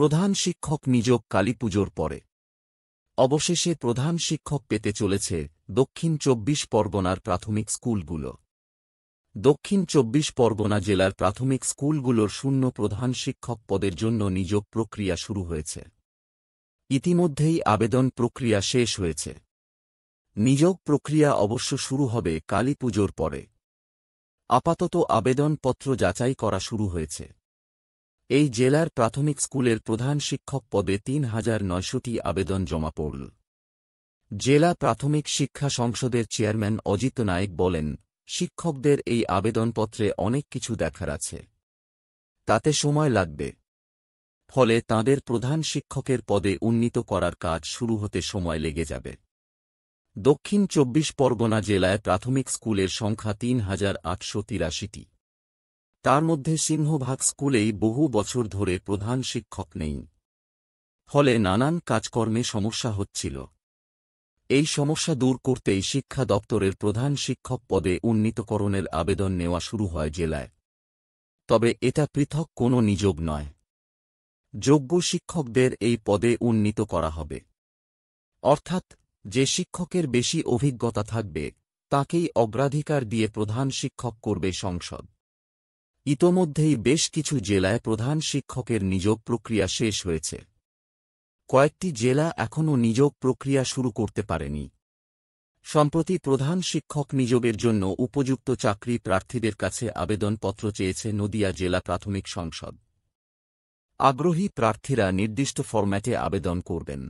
প্রধান শিক্ষক নিযোগ কালীপুজোর পরে অবশেষে প্রধান শিক্ষক পেতে চলেছে দক্ষিণ চব্বিশ পরগনার প্রাথমিক স্কুলগুলো দক্ষিণ চব্বিশ পরগনা জেলার প্রাথমিক স্কুলগুলোর শূন্য প্রধান শিক্ষক পদের জন্য নিযোগ প্রক্রিয়া শুরু হয়েছে ইতিমধ্যেই আবেদন প্রক্রিয়া শেষ হয়েছে নিযোগ প্রক্রিয়া অবশ্য শুরু হবে কালীপুজোর পরে আপাতত আবেদনপত্র যাচাই করা শুরু হয়েছে এই জেলার প্রাথমিক স্কুলের প্রধান শিক্ষক পদে তিন হাজার নয়শটি আবেদন জমা পড়ল জেলা প্রাথমিক শিক্ষা সংসদের চেয়ারম্যান অজিত নায়েক বলেন শিক্ষকদের এই আবেদনপত্রে অনেক কিছু দেখার আছে তাতে সময় লাগবে ফলে তাদের প্রধান শিক্ষকের পদে উন্নীত করার কাজ শুরু হতে সময় লেগে যাবে দক্ষিণ চব্বিশ পরগনা জেলায় প্রাথমিক স্কুলের সংখ্যা তিন হাজার আটশো তিরাশিটি তার মধ্যে সিংহভাগ স্কুলেই বহু বছর ধরে প্রধান শিক্ষক নেই ফলে নানান কাজকর্মে সমস্যা হচ্ছিল এই সমস্যা দূর করতেই শিক্ষা দপ্তরের প্রধান শিক্ষক পদে উন্নীতকরণের আবেদন নেওয়া শুরু হয় জেলায় তবে এটা পৃথক কোনো নিযোগ নয় যোগ্য শিক্ষকদের এই পদে উন্নীত করা হবে অর্থাৎ যে শিক্ষকের বেশি অভিজ্ঞতা থাকবে তাকেই অগ্রাধিকার দিয়ে প্রধান শিক্ষক করবে সংসদ ইতোমধ্যেই বেশ কিছু জেলায় প্রধান শিক্ষকের নিযোগ প্রক্রিয়া শেষ হয়েছে কয়েকটি জেলা এখনও নিযোগ প্রক্রিয়া শুরু করতে পারেনি সম্প্রতি প্রধান শিক্ষক নিযোগের জন্য উপযুক্ত চাকরি প্রার্থীদের কাছে আবেদনপত্র চেয়েছে নদিয়া জেলা প্রাথমিক সংসদ আগ্রহী প্রার্থীরা নির্দিষ্ট ফরম্যাটে আবেদন করবেন